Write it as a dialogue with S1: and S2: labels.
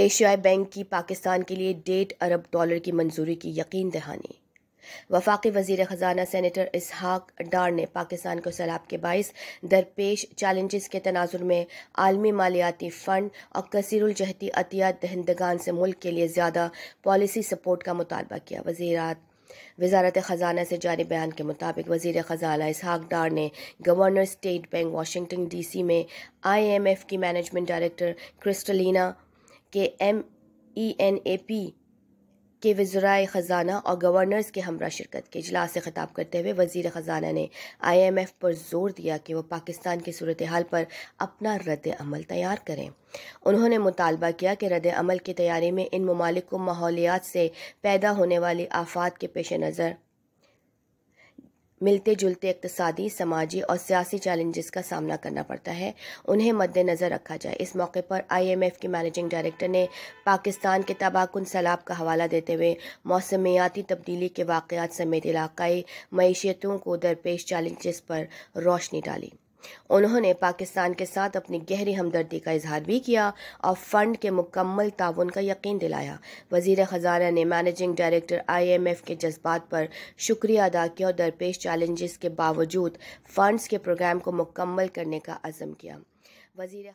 S1: एशियाई बैंक की पाकिस्तान के लिए डेढ़ अरब डॉलर की मंजूरी की यकीन दहानी वफाकी वजीर ख़जाना सैनिटर इसहाक डार ने पाकिस्तान को सैलाब के बायस दरपेश चैलेंजेस के तनाजुर में आलमी मालियाती फ़ंड और कसरजहती अतिया दहंदगान से मुल्क के लिए ज़्यादा पॉलिसी सपोर्ट का मुतालबा किया वजीरात वजारत ख़जाना से जारी बयान के मुताबिक वजीर ख़जाना इसहाक डार ने governor state bank Washington DC में आई एम एफ की मैनेजमेंट डायरेक्टर क्रिस्टलिना के M E N A P के वज्रा ख़जाना और गवर्नर्स के हमरा शिरकत के अजलास से ख़िताब करते हुए वजीर ख़जाना ने आई एम एफ़ पर जोर दिया कि वह पाकिस्तान की सूरत हाल पर अपना रद्द अमल तैयार करें उन्होंने मुतालबा किया कि रद्द अमल की तैयारी में इन ममालिक को माहौलियात से पैदा होने वाली आफात के पेश नज़र मिलते जुलते इकतसादी समाजी और सियासी चैलेंजेस का सामना करना पड़ता है उन्हें मद्देनज़र रखा जाए इस मौके पर आईएमएफ के मैनेजिंग डायरेक्टर ने पाकिस्तान के तबाहकुन सैलाब का हवाला देते हुए मौसमियाती तब्दीली के वाक़ात समेत इलाकई मीशतों को दरपेश चैलेंजेस पर रोशनी डाली उन्होंने पाकिस्तान के साथ अपनी गहरी हमदर्दी का इजहार भी किया और फंड के मुकम्मल ताउन का यकीन दिलाया वजीर ख़जाना ने मैनेजिंग डायरेक्टर आईएमएफ के जज्बात पर शुक्रिया अदा किया और दरपेश चैलेंजेस के बावजूद फंड्स के प्रोग्राम को मुकम्मल करने का अज़म किया वजीर